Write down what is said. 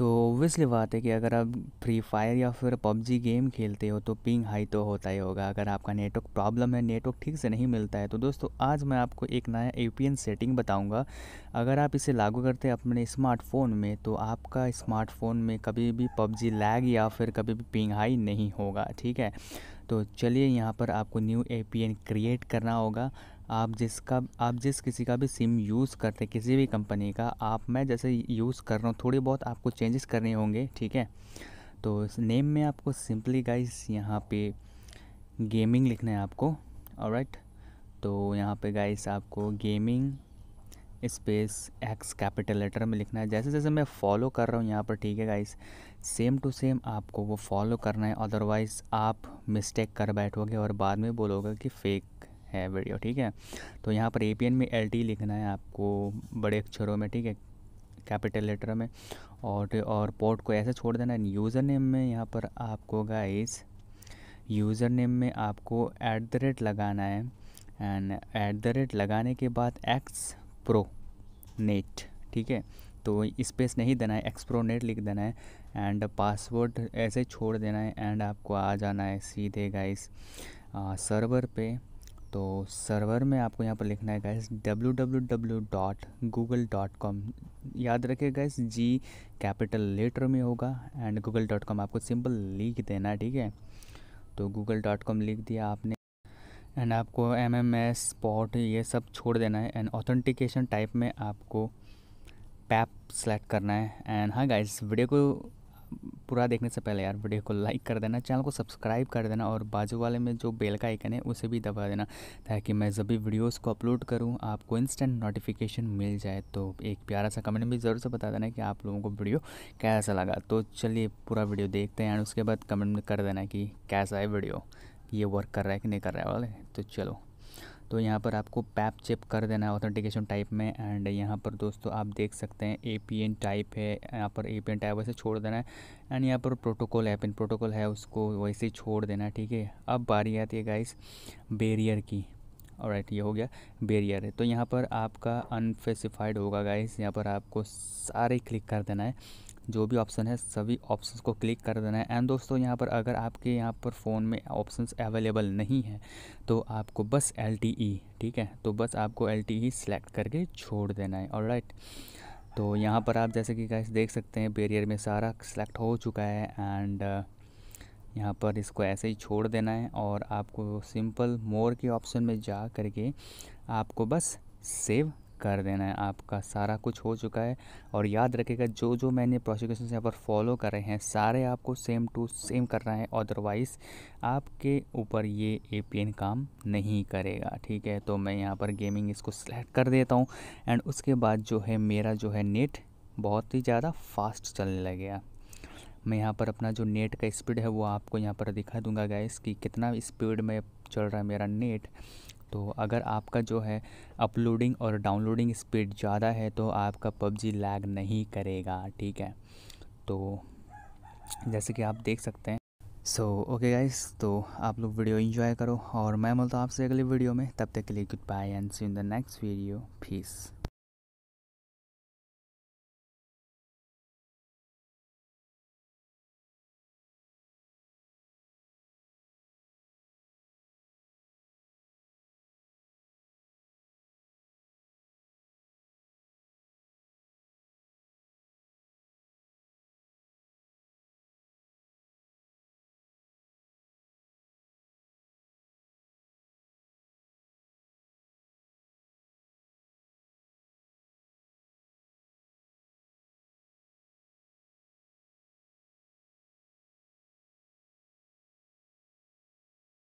तो ओबियसली बात है कि अगर आप फ्री फायर या फिर पबजी गेम खेलते हो तो पिंग हाई तो होता ही होगा अगर आपका नेटवर्क प्रॉब्लम है नेटवर्क ठीक से नहीं मिलता है तो दोस्तों आज मैं आपको एक नया ए सेटिंग बताऊंगा अगर आप इसे लागू करते हैं अपने स्मार्टफ़ोन में तो आपका स्मार्टफ़ोन में कभी भी पबजी लैग या फिर कभी भी पिंग हाई नहीं होगा ठीक है तो चलिए यहाँ पर आपको न्यू ए क्रिएट करना होगा आप जिसका आप जिस किसी का भी सिम यूज़ करते हैं किसी भी कंपनी का आप मैं जैसे यूज़ कर रहा हूँ थोड़ी बहुत आपको चेंजेस करने होंगे ठीक है तो इस नेम में आपको सिंपली गाइस यहाँ पे गेमिंग लिखना है आपको और राइट तो यहाँ पे गाइस आपको gaming space X capital letter में लिखना है जैसे जैसे मैं फॉलो कर रहा हूँ यहाँ पर ठीक है गाइस सेम टू सेम आपको वो फॉलो करना है अदरवाइज़ आप मिस्टेक कर बैठोगे और बाद में बोलोगे कि फ़ेक है वीडियो ठीक है तो यहाँ पर ए में एल लिखना है आपको बड़े अक्षरों में ठीक है कैपिटल लेटर में और और पोर्ट को ऐसे छोड़ देना यूज़र नेम में यहाँ पर आपको गाइस यूज़र नेम में आपको एट द रेट लगाना है एंड एट द रेट लगाने के बाद एक्स प्रो नेट ठीक है तो स्पेस नहीं देना है एक्स प्रो नेट लिख देना है एंड पासवर्ड ऐसे छोड़ देना है एंड आपको आ जाना है सीधे गाइस सर्वर पे तो सर्वर में आपको यहाँ पर लिखना है guys W W W dot Google dot com याद रखिए गैस जी कैपिटल लेटर में होगा एंड गूगल डॉट कॉम आपको सिंपल लिख देना ठीक है तो गूगल डॉट कॉम लिख दिया आपने एंड आपको एम एम एस स्पॉट ये सब छोड़ देना है एंड ऑथेंटिकेशन टाइप में आपको पैप सेलेक्ट करना है एंड हाँ गाइस वीडियो को पूरा देखने से पहले यार वीडियो को लाइक कर देना चैनल को सब्सक्राइब कर देना और बाजू वाले में जो बेल का आइकन है उसे भी दबा देना ताकि मैं जब भी वीडियोज़ को अपलोड करूँ आपको इंस्टेंट नोटिफिकेशन मिल जाए तो एक प्यारा सा कमेंट भी ज़रूर से बता देना कि आप लोगों को वीडियो कैसा लगा तो चलिए पूरा वीडियो देखते हैं एंड उसके बाद कमेंट कर देना कि कैसा है वीडियो ये वर्क कर रहा है कि नहीं कर रहा है वाले तो चलो तो यहाँ पर आपको पैप चेप कर देना है ऑथेंटिकेशन टाइप में एंड यहाँ पर दोस्तों आप देख सकते हैं ए पी एन टाइप है यहाँ पर ए पी एन टाइप वैसे छोड़ देना है एंड यहाँ पर प्रोटोकॉल है पिन प्रोटोकॉल है उसको वैसे ही छोड़ देना है ठीक है अब बारी आती है गाइस बेरियर की और राइट ये हो गया बेरियर है तो यहाँ पर आपका अनफेसिफाइड होगा गाइस यहाँ पर आपको सारे क्लिक कर देना है जो भी ऑप्शन है सभी ऑप्शन को क्लिक कर देना है एंड दोस्तों यहाँ पर अगर आपके यहाँ पर फ़ोन में ऑप्शन अवेलेबल नहीं है तो आपको बस एल e, ठीक है तो बस आपको एल टी सेलेक्ट करके छोड़ देना है और राइट तो यहाँ पर आप जैसे कि गैस देख सकते हैं बैरियर में सारा सेलेक्ट हो चुका है एंड uh, यहाँ पर इसको ऐसे ही छोड़ देना है और आपको सिंपल मोर के ऑप्शन में जा करके आपको बस सेव कर देना है आपका सारा कुछ हो चुका है और याद रखेगा जो जो मैंने प्रोसिक्यूशन यहाँ पर फॉलो कर रहे हैं सारे आपको सेम टू सेम करना है अदरवाइज़ आपके ऊपर ये ए काम नहीं करेगा ठीक है तो मैं यहाँ पर गेमिंग इसको सेलेक्ट कर देता हूँ एंड उसके बाद जो है मेरा जो है नेट बहुत ही ज़्यादा फास्ट चलने लग गया मैं यहाँ पर अपना जो नेट का स्पीड है वो आपको यहाँ पर दिखा दूंगा गैस कि कितना स्पीड में चल रहा है मेरा नेट तो अगर आपका जो है अपलोडिंग और डाउनलोडिंग स्पीड ज़्यादा है तो आपका पबजी लैग नहीं करेगा ठीक है तो जैसे कि आप देख सकते हैं सो ओके गाइस तो आप लोग वीडियो एंजॉय करो और मैं मिलता हूँ आपसे अगले वीडियो में तब तक के लिए good bye and see in the next video fees